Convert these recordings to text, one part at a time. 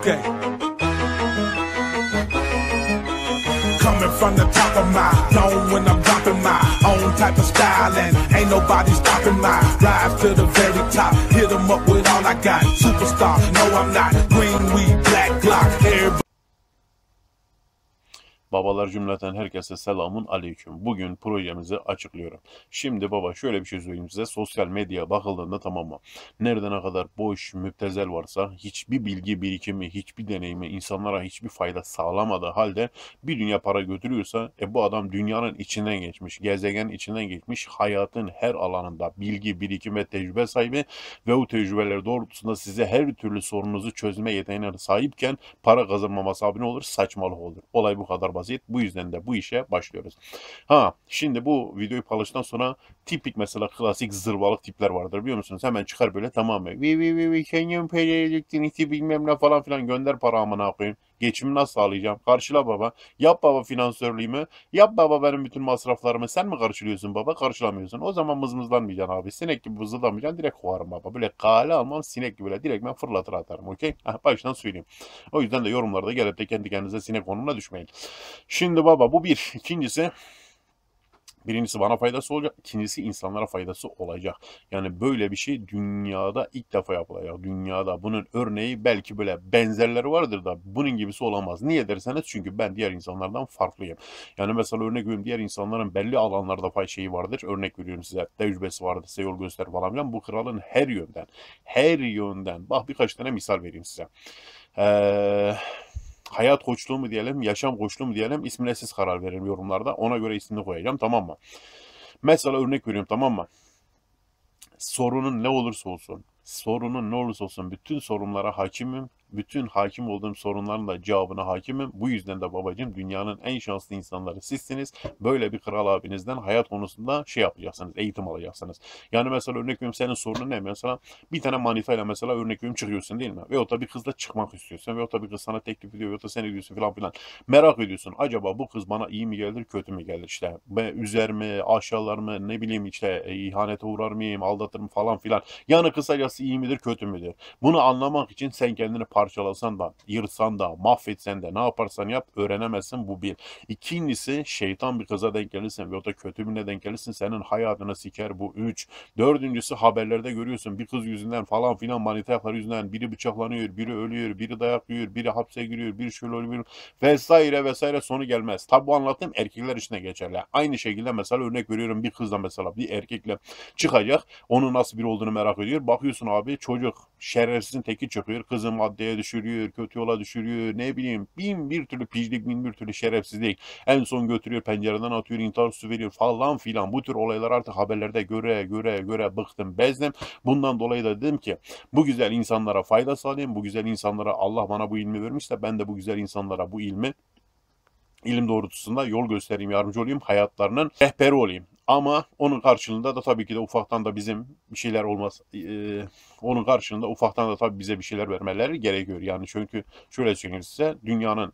Okay. Coming from the top of my, dome, when I'm dropping my own type of style, and ain't nobody stopping my rise to the very top. Hit 'em up with all I got. Superstar, no, I'm not. Green weed, black block, everybody. Babalar cümleten herkese selamun aleyküm. Bugün projemizi açıklıyorum. Şimdi baba şöyle bir şey söyleyeyim size. Sosyal medya bakıldığında tamam mı? Nereden kadar boş, müptezel varsa hiçbir bilgi birikimi, hiçbir deneyimi insanlara hiçbir fayda sağlamadığı halde bir dünya para götürüyorsa e bu adam dünyanın içinden geçmiş, gezegen içinden geçmiş, hayatın her alanında bilgi, birikim ve tecrübe sahibi ve o tecrübeler doğrultusunda size her türlü sorununuzu çözme yeteneğine sahipken para kazanmaması abi olur? Saçmalık olur. Olay bu kadar basit vaziyet. Bu yüzden de bu işe başlıyoruz. Ha şimdi bu videoyu paylaştıktan sonra tipik mesela klasik zırvalık tipler vardır biliyor musunuz? Hemen çıkar böyle tamam mı? Vi vi vi vi Schengen PL'ye bilmem ne falan filan gönder para amına koyayım. Geçimi nasıl sağlayacağım? Karşıla baba. Yap baba finansörlüğümü. Yap baba benim bütün masraflarımı. Sen mi karşılıyorsun baba? Karşılamıyorsun. O zaman mızmızlanmayacaksın abi. Sinek gibi mızıldanmayacaksın. Direkt kovarım baba. Böyle kale almam sinek gibi. Böyle direkt ben fırlatır atarım. Okey? Baştan söyleyeyim. O yüzden de yorumlarda gelip de kendi kendinize sinek konumuna düşmeyin. Şimdi baba bu bir. İkincisi Birincisi bana faydası olacak, ikincisi insanlara faydası olacak. Yani böyle bir şey dünyada ilk defa yapılacak. Dünyada bunun örneği belki böyle benzerleri vardır da bunun gibisi olamaz. Niye derseniz çünkü ben diğer insanlardan farklıyım. Yani mesela örnek veriyorum diğer insanların belli alanlarda pay şeyi vardır. Örnek veriyorum size tecrübesi vardır, size yol göster falan filan. Bu kralın her yönden, her yönden. Bak birkaç tane misal vereyim size. Eee hayat koçluğu mu diyelim, yaşam koçluğu mu diyelim ismine siz karar verin yorumlarda. Ona göre ismini koyacağım tamam mı? Mesela örnek veriyorum tamam mı? Sorunun ne olursa olsun, sorunun ne olursa olsun bütün sorunlara hakimim bütün hakim olduğum sorunların da cevabına hakimim. Bu yüzden de babacığım dünyanın en şanslı insanları sizsiniz. Böyle bir kral abinizden hayat konusunda şey yapacaksınız, eğitim alacaksınız. Yani mesela örnek veriyorum senin sorunun ne? Mesela bir tane manitayla mesela örnek veriyorum çıkıyorsun değil mi? Veyahut da bir kızla çıkmak istiyorsun. Veyahut da bir kız sana teklif ediyor. Veyahut da seni diyorsun filan filan. Merak ediyorsun. Acaba bu kız bana iyi mi gelir, kötü mü gelir? İşte üzer mi, aşağılar mı, ne bileyim işte e, ihanete uğrar mıyım, aldatır mı falan filan. Yani kısacası iyi midir, kötü müdür? Bunu anlamak için sen kendini parçalasan da, yırsan da, mahvetsen de ne yaparsan yap öğrenemezsin bu bir. İkincisi şeytan bir kıza denk gelirsen veyahut da kötü birine denk gelirsin senin hayatına siker bu üç. Dördüncüsü haberlerde görüyorsun bir kız yüzünden falan filan manita yapar yüzünden biri bıçaklanıyor, biri ölüyor, biri dayak yiyor, biri hapse giriyor, biri şöyle ölüyor vesaire vesaire sonu gelmez. Tabi bu anlattığım erkekler için de geçerli. Aynı şekilde mesela örnek veriyorum bir kızla mesela bir erkekle çıkacak. Onun nasıl biri olduğunu merak ediyor. Bakıyorsun abi çocuk şerefsizin teki çıkıyor. Kızı maddeye şeye düşürüyor, kötü yola düşürüyor, ne bileyim bin bir türlü piclik, bin bir türlü şerefsizlik. En son götürüyor pencereden atıyor, intihar su veriyor falan filan. Bu tür olaylar artık haberlerde göre göre göre bıktım, bezdim. Bundan dolayı da dedim ki bu güzel insanlara fayda sağlayayım, bu güzel insanlara Allah bana bu ilmi vermişse ben de bu güzel insanlara bu ilmi ilim doğrultusunda yol göstereyim, yardımcı olayım, hayatlarının rehberi olayım. Ama onun karşılığında da tabii ki de ufaktan da bizim bir şeyler olmaz. E, onun karşılığında ufaktan da tabii bize bir şeyler vermeleri gerekiyor. Yani çünkü şöyle söyleyeyim size dünyanın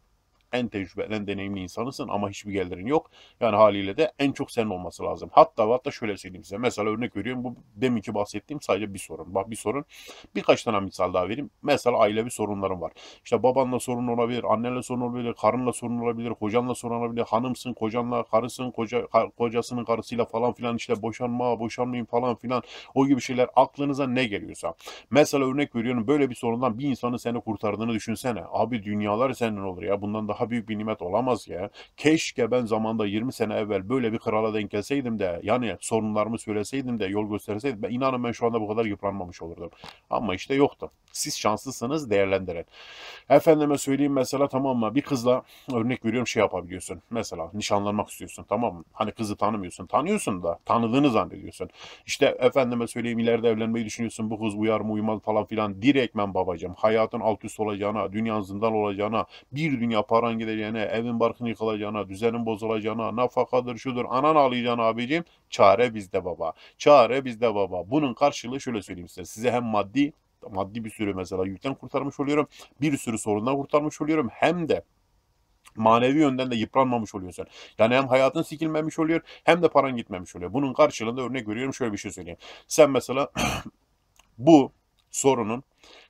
en tecrübeli, en deneyimli insanısın ama hiçbir gelirin yok. Yani haliyle de en çok senin olması lazım. Hatta hatta şöyle söyleyeyim size. Mesela örnek veriyorum bu deminki bahsettiğim sadece bir sorun. Bak bir sorun. Birkaç tane misal daha vereyim. Mesela ailevi sorunların var. İşte babanla sorun olabilir, annenle sorun olabilir, karınla sorun olabilir, kocanla sorun olabilir, hanımsın, kocanla, karısın, koca, kocasının karısıyla falan filan işte boşanma, boşanmayın falan filan o gibi şeyler aklınıza ne geliyorsa. Mesela örnek veriyorum böyle bir sorundan bir insanın seni kurtardığını düşünsene. Abi dünyalar senden olur ya. Bundan daha daha büyük bir nimet olamaz ya. Keşke ben zamanda 20 sene evvel böyle bir krala denk gelseydim de yani sorunlarımı söyleseydim de yol gösterseydim ben inanın ben şu anda bu kadar yıpranmamış olurdum. Ama işte yoktu. Siz şanslısınız değerlendirin. Efendime söyleyeyim mesela tamam mı bir kızla örnek veriyorum şey yapabiliyorsun. Mesela nişanlanmak istiyorsun tamam mı? Hani kızı tanımıyorsun. Tanıyorsun da tanıdığını zannediyorsun. İşte efendime söyleyeyim ileride evlenmeyi düşünüyorsun. Bu kız uyar mı uymaz falan filan. direkt ben babacığım hayatın alt üst olacağına, dünyanın zindan olacağına, bir dünya para paran gideceğine, evin barkın yıkılacağına, düzenin bozulacağına, nafakadır şudur, anan ağlayacağına abicim. Çare bizde baba. Çare bizde baba. Bunun karşılığı şöyle söyleyeyim size. Size hem maddi maddi bir sürü mesela yükten kurtarmış oluyorum. Bir sürü sorundan kurtarmış oluyorum. Hem de manevi yönden de yıpranmamış oluyorsun. Yani hem hayatın sikilmemiş oluyor hem de paran gitmemiş oluyor. Bunun karşılığında örnek görüyorum şöyle bir şey söyleyeyim. Sen mesela bu sorunun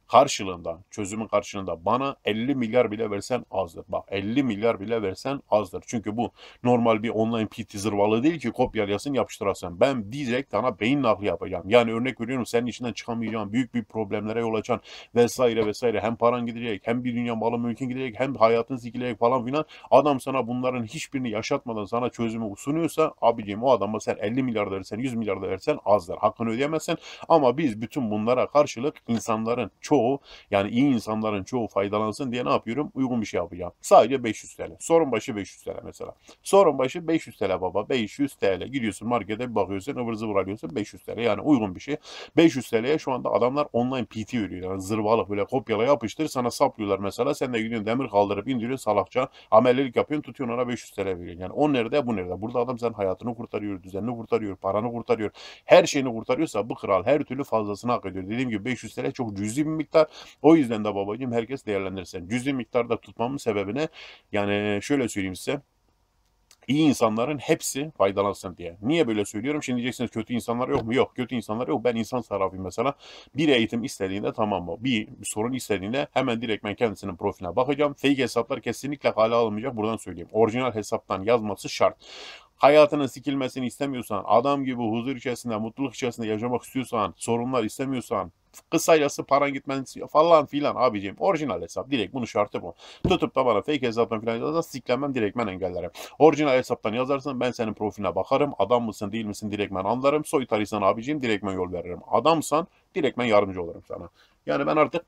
karşılığında, çözümün karşılığında bana 50 milyar bile versen azdır. Bak 50 milyar bile versen azdır. Çünkü bu normal bir online PT zırvalı değil ki kopyalayasın yapıştırasın. Ben direkt sana beyin nakli yapacağım. Yani örnek veriyorum senin içinden çıkamayacağın, büyük bir problemlere yol açan vesaire vesaire. Hem paran gidecek, hem bir dünya malın mümkün gidecek, hem hayatın sikilecek falan filan. Adam sana bunların hiçbirini yaşatmadan sana çözümü sunuyorsa abicim o adama sen 50 milyar versen, 100 milyar versen azdır. Hakkını ödeyemezsen Ama biz bütün bunlara karşılık insanların çok çoğu yani iyi insanların çoğu faydalansın diye ne yapıyorum? Uygun bir şey yapacağım. Sadece 500 TL. Sorun başı 500 TL mesela. Sorun başı 500 TL baba. 500 TL. Gidiyorsun markete bakıyorsun ıvır zıvır alıyorsun 500 TL. Yani uygun bir şey. 500 TL'ye şu anda adamlar online PT veriyor. Yani zırvalık böyle kopyala yapıştır sana saplıyorlar mesela. Sen de gidiyorsun demir kaldırıp indiriyorsun salakça. Amelilik yapıyorsun tutuyorsun ona 500 TL veriyorsun. Yani o nerede bu nerede? Burada adam sen hayatını kurtarıyor, düzenini kurtarıyor, paranı kurtarıyor. Her şeyini kurtarıyorsa bu kral her türlü fazlasını hak ediyor. Dediğim gibi 500 TL çok cüzi bir miktar. O yüzden de babacığım herkes değerlendirsin. Cüzi miktarda tutmamın sebebine yani e, şöyle söyleyeyim size iyi insanların hepsi faydalansın diye. Niye böyle söylüyorum? Şimdi diyeceksiniz kötü insanlar yok mu? Yok. Kötü insanlar yok. Ben insan tarafıyım mesela. Bir eğitim istediğinde tamam mı? Bir, bir sorun istediğinde hemen direkt ben kendisinin profiline bakacağım. Fake hesaplar kesinlikle hale alınmayacak. Buradan söyleyeyim. Orijinal hesaptan yazması şart hayatının sikilmesini istemiyorsan, adam gibi huzur içerisinde, mutluluk içerisinde yaşamak istiyorsan, sorunlar istemiyorsan, Kısacası paran gitmen istiyor falan filan abicim. Orijinal hesap. Direkt bunu şartı bu. Tutup da bana fake hesaptan filan yazarsan siklemem direkt ben engellerim. Orijinal hesaptan yazarsan ben senin profiline bakarım. Adam mısın değil misin direkt ben anlarım. soy Soytarıysan abicim direkt ben yol veririm. Adamsan direkt ben yardımcı olurum sana. Yani ben artık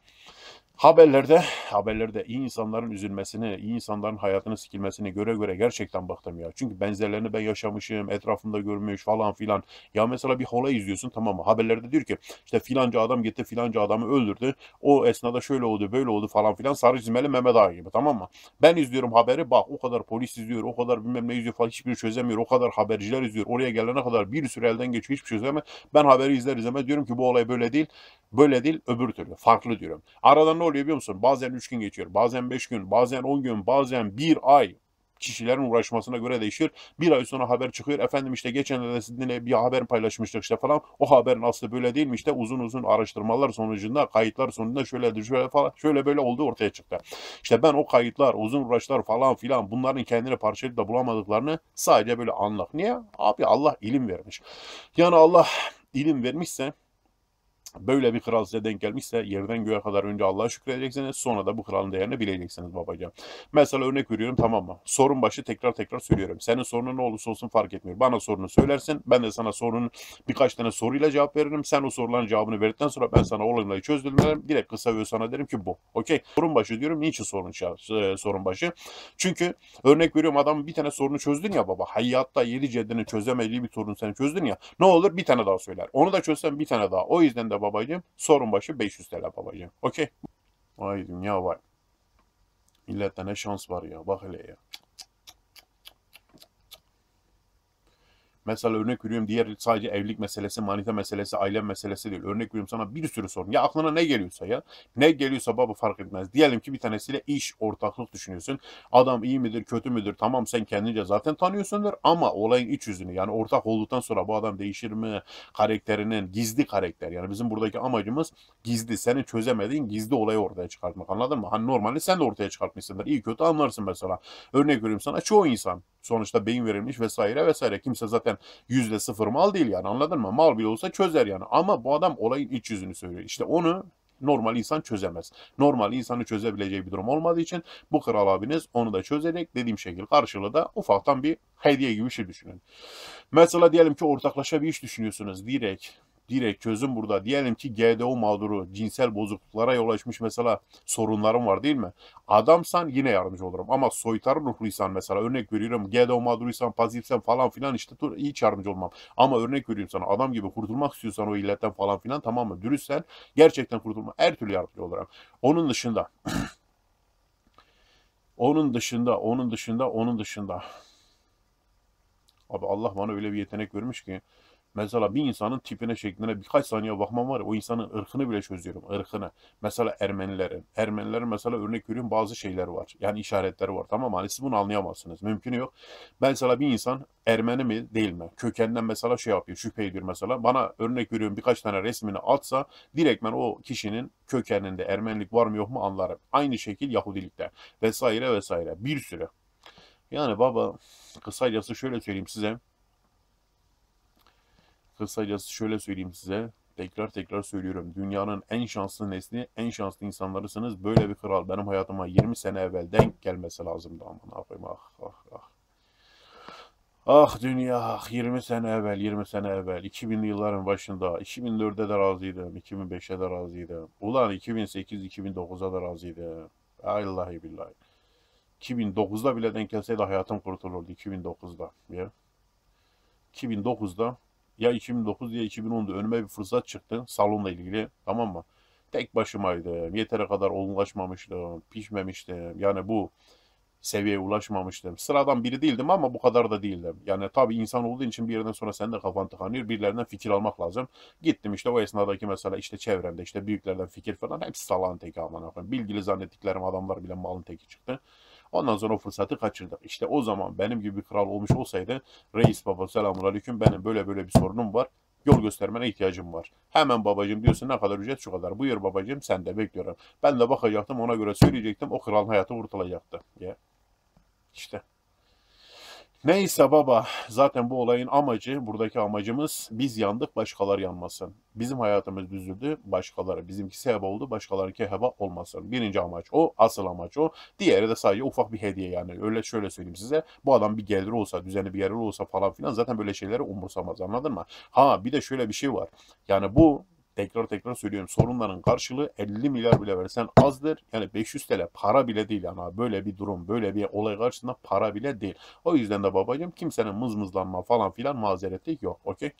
Haberlerde, haberlerde iyi insanların üzülmesini, iyi insanların hayatını sikilmesini göre göre gerçekten baktım ya. Çünkü benzerlerini ben yaşamışım, etrafımda görmüş falan filan. Ya mesela bir olay izliyorsun tamam mı? Haberlerde diyor ki işte filanca adam gitti filanca adamı öldürdü. O esnada şöyle oldu böyle oldu falan filan. Sarı çizmeli Mehmet Ağa gibi tamam mı? Ben izliyorum haberi bak o kadar polis izliyor, o kadar bilmem ne izliyor falan hiçbiri çözemiyor. O kadar haberciler izliyor. Oraya gelene kadar bir sürü elden geçiyor hiçbir şey çözemez. Ben haberi izler izlemez diyorum ki bu olay böyle değil. Böyle değil öbür türlü farklı diyorum. Aradan ne oluyor biliyor musun? Bazen 3 gün geçiyor, bazen 5 gün, bazen 10 gün, bazen 1 ay. Kişilerin uğraşmasına göre değişir. Bir ay sonra haber çıkıyor. Efendim işte geçen de sizinle bir haber paylaşmıştık işte falan. O haberin aslı böyle değil mi? İşte uzun uzun araştırmalar sonucunda, kayıtlar sonucunda şöyle şöyle falan, şöyle böyle oldu ortaya çıktı. İşte ben o kayıtlar, uzun uğraşlar falan filan bunların kendini parçalayıp da bulamadıklarını sadece böyle anlak. Niye? Abi Allah ilim vermiş. Yani Allah ilim vermişse böyle bir kral size denk gelmişse yerden göğe kadar önce Allah'a şükredeceksiniz sonra da bu kralın değerini bileceksiniz babacığım. Mesela örnek veriyorum tamam mı? Sorun başı tekrar tekrar söylüyorum. Senin sorunun ne olursa olsun fark etmiyor. Bana sorunu söylersin ben de sana sorunun birkaç tane soruyla cevap veririm. Sen o soruların cevabını verdikten sonra ben sana olayla çözdüm Direkt kısa ve sana derim ki bu. Okey. Sorun başı diyorum. Niçin sorun, e, sorun başı? Çünkü örnek veriyorum adam bir tane sorunu çözdün ya baba. Hayatta yedi ceddenin çözemediği bir sorun sen çözdün ya. Ne olur bir tane daha söyler. Onu da çözsen bir tane daha. O yüzden de baba babacığım. Sorun başı 500 TL babacığım. Okey. Vay dünya vay. Millette ne şans var ya bak hele ya. Mesela örnek veriyorum diğer sadece evlilik meselesi, manita meselesi, aile meselesi değil. Örnek veriyorum sana bir sürü sorun. Ya aklına ne geliyorsa ya. Ne geliyorsa baba fark etmez. Diyelim ki bir tanesiyle iş ortaklık düşünüyorsun. Adam iyi midir, kötü müdür? Tamam sen kendince zaten tanıyorsundur ama olayın iç yüzünü yani ortak olduktan sonra bu adam değişir mi? Karakterinin gizli karakter. Yani bizim buradaki amacımız gizli. Senin çözemediğin gizli olayı ortaya çıkartmak. Anladın mı? Hani normalde sen de ortaya çıkartmışsındır. İyi kötü anlarsın mesela. Örnek veriyorum sana çoğu insan sonuçta beyin verilmiş vesaire vesaire. Kimse zaten yüzde sıfır mal değil yani anladın mı? Mal bile olsa çözer yani. Ama bu adam olayın iç yüzünü söylüyor. İşte onu normal insan çözemez. Normal insanı çözebileceği bir durum olmadığı için bu kral abiniz onu da çözerek dediğim şekilde karşılığı da ufaktan bir hediye gibi bir şey düşünün. Mesela diyelim ki ortaklaşa bir iş düşünüyorsunuz direkt direkt çözüm burada. Diyelim ki GDO mağduru cinsel bozukluklara yol açmış mesela sorunların var değil mi? Adamsan yine yardımcı olurum ama soytarı ruhluysan mesela örnek veriyorum GDO mağduruysan pasifsen falan filan işte hiç yardımcı olmam. Ama örnek veriyorum sana adam gibi kurtulmak istiyorsan o illetten falan filan tamam mı? Dürüstsen gerçekten kurtulma her türlü yardımcı olurum. Onun dışında onun dışında onun dışında onun dışında Abi Allah bana öyle bir yetenek vermiş ki Mesela bir insanın tipine, şekline birkaç saniye bakmam var o insanın ırkını bile çözüyorum, ırkını. Mesela Ermenilerin, Ermenilerin mesela örnek veriyorum bazı şeyler var, yani işaretleri var tamam mı? Hani siz bunu anlayamazsınız, mümkün yok. mesela bir insan Ermeni mi değil mi? Kökenden mesela şey yapıyor, şüphe ediyor mesela. Bana örnek veriyorum birkaç tane resmini atsa direkt ben o kişinin kökeninde Ermenilik var mı yok mu anlarım. Aynı şekil Yahudilikte vesaire vesaire bir sürü. Yani baba kısacası şöyle söyleyeyim size. Kısacası şöyle söyleyeyim size. Tekrar tekrar söylüyorum. Dünyanın en şanslı nesli, en şanslı insanlarısınız. Böyle bir kral benim hayatıma 20 sene evvel denk gelmesi lazımdı. ama ne yapayım ah ah ah. Ah dünya 20 ah, sene evvel 20 sene evvel 2000'li yılların başında 2004'de de razıydım 2005'e de razıydım. Ulan 2008-2009'a da razıydım. Allahi billahi. 2009'da bile denk gelseydi hayatım kurtulurdu 2009'da. Ya. 2009'da ya 2009 ya 2010'da önüme bir fırsat çıktı salonla ilgili tamam mı? Tek başımaydım. Yeteri kadar olgunlaşmamıştım. Pişmemiştim. Yani bu seviyeye ulaşmamıştım. Sıradan biri değildim ama bu kadar da değildim. Yani tabii insan olduğu için bir yerden sonra sen de kafan tıkanıyor. Birilerinden fikir almak lazım. Gittim işte o esnadaki mesela işte çevremde işte büyüklerden fikir falan hepsi salan teki aman akım. Bilgili zannettiklerim adamlar bile malın teki çıktı. Ondan sonra o fırsatı kaçırdık. İşte o zaman benim gibi bir kral olmuş olsaydı reis baba selamun aleyküm benim böyle böyle bir sorunum var. Yol göstermene ihtiyacım var. Hemen babacım diyorsun ne kadar ücret şu kadar. Buyur babacım sen de bekliyorum. Ben de bakacaktım ona göre söyleyecektim. O kralın hayatı kurtulacaktı. Ya. İşte. Neyse baba zaten bu olayın amacı buradaki amacımız biz yandık başkalar yanmasın. Bizim hayatımız düzüldü başkaları bizimki heba oldu başkalarınki heba olmasın. Birinci amaç o asıl amaç o. Diğeri de sadece ufak bir hediye yani öyle şöyle söyleyeyim size bu adam bir gelir olsa düzenli bir gelir olsa falan filan zaten böyle şeyleri umursamaz anladın mı? Ha bir de şöyle bir şey var yani bu tekrar tekrar söylüyorum sorunların karşılığı 50 milyar bile versen azdır. Yani 500 TL para bile değil ama böyle bir durum böyle bir olay karşısında para bile değil. O yüzden de babacığım kimsenin mızmızlanma falan filan mazereti yok. Okey?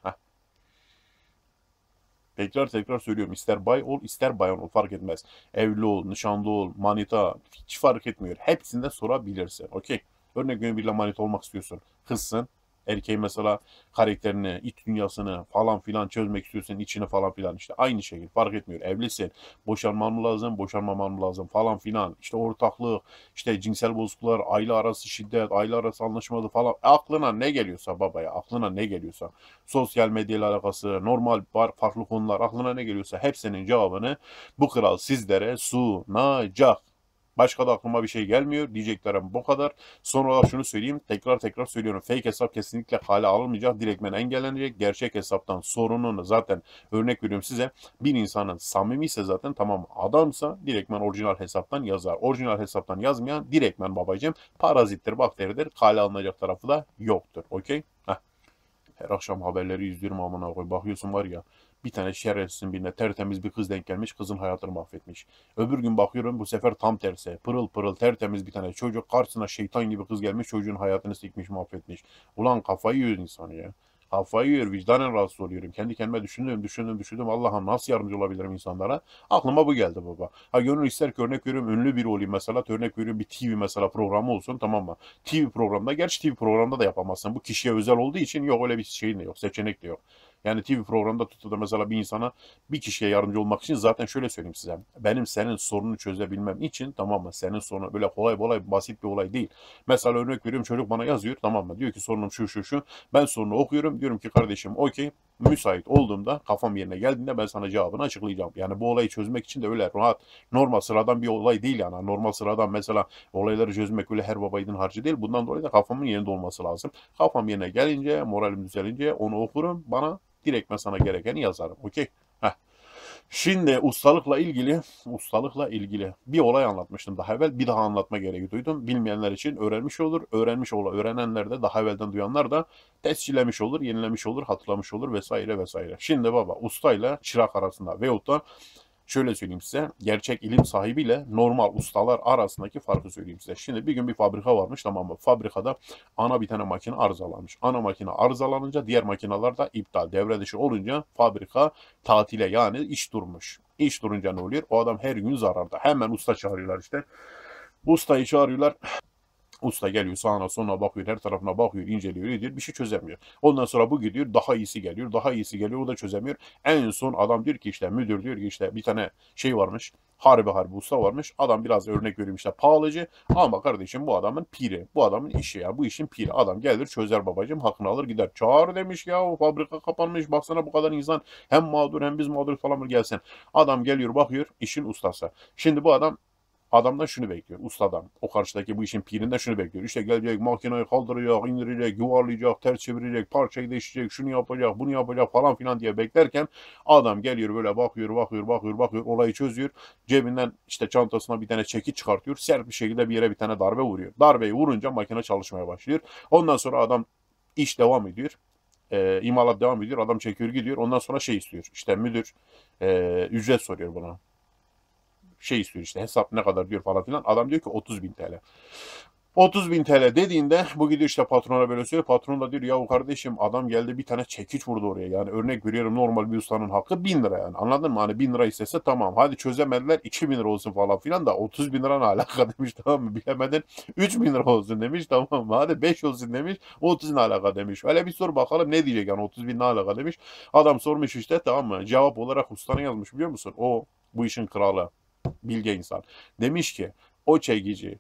Tekrar tekrar söylüyorum ister bay ol ister bayan ol fark etmez. Evli ol, nişanlı ol, manita hiç fark etmiyor. Hepsinde sorabilirsin. Okey. Örnek veriyorum biriyle manita olmak istiyorsun. Kızsın. Erkeği mesela karakterini, iç dünyasını falan filan çözmek istiyorsan içini falan filan işte aynı şekilde fark etmiyor. Evlisin, boşanman mı lazım, boşanmaman mı lazım falan filan. İşte ortaklık, işte cinsel bozukluklar, aile arası şiddet, aile arası anlaşmalı falan. Aklına ne geliyorsa babaya, aklına ne geliyorsa. Sosyal medya ile alakası, normal farklı konular aklına ne geliyorsa hepsinin cevabını bu kral sizlere sunacak. Başka da aklıma bir şey gelmiyor. Diyeceklerim bu kadar. Son olarak şunu söyleyeyim. Tekrar tekrar söylüyorum. Fake hesap kesinlikle hale alınmayacak. Direktmen engellenecek. Gerçek hesaptan sorununu zaten örnek veriyorum size. Bir insanın samimiyse zaten tamam adamsa direktmen orijinal hesaptan yazar. Orijinal hesaptan yazmayan direktmen babacığım parazittir, bakteridir. Hale alınacak tarafı da yoktur. Okey? Her akşam haberleri izliyorum amına koy. Bakıyorsun var ya bir tane şerefsizin birine tertemiz bir kız denk gelmiş. Kızın hayatını mahvetmiş. Öbür gün bakıyorum bu sefer tam tersi. Pırıl pırıl tertemiz bir tane çocuk karşısına şeytan gibi kız gelmiş. Çocuğun hayatını sikmiş mahvetmiş. Ulan kafayı yiyor insan ya. Kafayı yiyor, vicdanen rahatsız oluyorum. Kendi kendime düşündüm, düşündüm, düşündüm. Allah'ım nasıl yardımcı olabilirim insanlara? Aklıma bu geldi baba. Ha gönül ister ki örnek veriyorum ünlü biri olayım mesela. Örnek veriyorum bir TV mesela programı olsun tamam mı? TV programda, gerçi TV programda da yapamazsın. Bu kişiye özel olduğu için yok öyle bir şeyin de yok, seçenek de yok. Yani TV programda tutup mesela bir insana bir kişiye yardımcı olmak için zaten şöyle söyleyeyim size. Benim senin sorununu çözebilmem için tamam mı? Senin sorunu böyle kolay kolay basit bir olay değil. Mesela örnek veriyorum çocuk bana yazıyor tamam mı? Diyor ki sorunum şu şu şu. Ben sorunu okuyorum. Diyorum ki kardeşim okey müsait olduğumda kafam yerine geldiğinde ben sana cevabını açıklayacağım. Yani bu olayı çözmek için de öyle rahat normal sıradan bir olay değil yani. Normal sıradan mesela olayları çözmek öyle her babaydın harcı değil. Bundan dolayı da kafamın yerinde olması lazım. Kafam yerine gelince moralim düzelince onu okurum bana Direkt ben sana gerekeni yazarım. Okey. Şimdi ustalıkla ilgili, ustalıkla ilgili bir olay anlatmıştım daha evvel. Bir daha anlatma gereği duydum. Bilmeyenler için öğrenmiş olur. Öğrenmiş ola öğrenenler de daha evvelden duyanlar da tescillemiş olur, yenilemiş olur, hatırlamış olur vesaire vesaire. Şimdi baba ustayla çırak arasında veyahut da şöyle söyleyeyim size. Gerçek ilim sahibiyle normal ustalar arasındaki farkı söyleyeyim size. Şimdi bir gün bir fabrika varmış tamam mı? Fabrikada ana bir tane makine arızalanmış. Ana makine arızalanınca diğer makineler de iptal devre dışı olunca fabrika tatile yani iş durmuş. İş durunca ne oluyor? O adam her gün zararda. Hemen usta çağırıyorlar işte. Ustayı çağırıyorlar. Usta geliyor sağına sonuna bakıyor, her tarafına bakıyor, inceliyor, ediyor, bir şey çözemiyor. Ondan sonra bu gidiyor, daha iyisi geliyor, daha iyisi geliyor, o da çözemiyor. En son adam diyor ki işte müdür diyor ki işte bir tane şey varmış, harbi harbi usta varmış. Adam biraz örnek veriyorum işte pahalıcı ama kardeşim bu adamın piri, bu adamın işi ya, bu işin piri. Adam gelir çözer babacım, hakkını alır gider. Çağır demiş ya, o fabrika kapanmış, baksana bu kadar insan hem mağdur hem biz mağdur falan mı gelsin. Adam geliyor bakıyor, işin ustası. Şimdi bu adam Adamdan şunu bekliyor. Ustadan. O karşıdaki bu işin pirinden şunu bekliyor. İşte gelecek makineyi kaldıracak, indirecek, yuvarlayacak, ters çevirecek, parçayı değiştirecek, şunu yapacak, bunu yapacak falan filan diye beklerken adam geliyor böyle bakıyor, bakıyor, bakıyor, bakıyor, olayı çözüyor. Cebinden işte çantasına bir tane çeki çıkartıyor. Sert bir şekilde bir yere bir tane darbe vuruyor. Darbeyi vurunca makine çalışmaya başlıyor. Ondan sonra adam iş devam ediyor e, imalat devam ediyor. Adam çekiyor gidiyor. Ondan sonra şey istiyor. İşte müdür e, ücret soruyor buna şey istiyor işte hesap ne kadar diyor falan filan. Adam diyor ki 30 bin TL. 30 bin TL dediğinde bu gidiyor işte patrona böyle söylüyor. Patron da diyor yahu kardeşim adam geldi bir tane çekiç vurdu oraya. Yani örnek veriyorum normal bir ustanın hakkı 1000 lira yani. Anladın mı? Hani 1000 lira istese tamam. Hadi çözemediler 2000 lira olsun falan filan da 30 bin lira ne alaka demiş tamam mı? Bilemeden 3000 lira olsun demiş tamam mı? Hadi 5 olsun demiş 30 ne alaka demiş. Öyle bir sor bakalım ne diyecek yani 30 bin ne alaka demiş. Adam sormuş işte tamam mı? Cevap olarak ustana yazmış biliyor musun? O bu işin kralı bilge insan. Demiş ki o çekici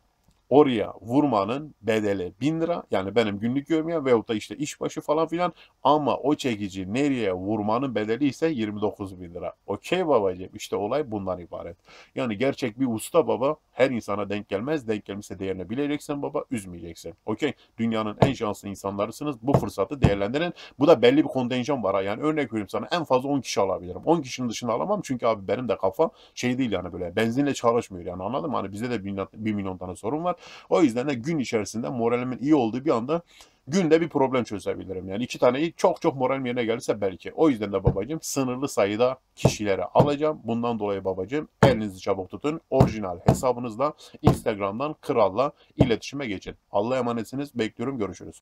oraya vurmanın bedeli 1000 lira. Yani benim günlük görmeyen veyahut da işte işbaşı falan filan. Ama o çekici nereye vurmanın bedeli ise 29 bin lira. Okey babacığım işte olay bundan ibaret. Yani gerçek bir usta baba her insana denk gelmez. Denk gelmişse değerini bileceksin baba üzmeyeceksin. Okey dünyanın en şanslı insanlarısınız. Bu fırsatı değerlendirin. Bu da belli bir kontenjan var. Yani örnek veriyorum sana en fazla 10 kişi alabilirim. 10 kişinin dışında alamam çünkü abi benim de kafa şey değil yani böyle benzinle çalışmıyor yani anladın mı? Hani bize de 1 milyon tane sorun var. O yüzden de gün içerisinde moralimin iyi olduğu bir anda günde bir problem çözebilirim. Yani iki taneyi çok çok moralim yerine gelirse belki. O yüzden de babacığım sınırlı sayıda kişilere alacağım. Bundan dolayı babacığım elinizi çabuk tutun. Orijinal hesabınızla Instagram'dan kralla iletişime geçin. Allah'a emanetsiniz. Bekliyorum. Görüşürüz.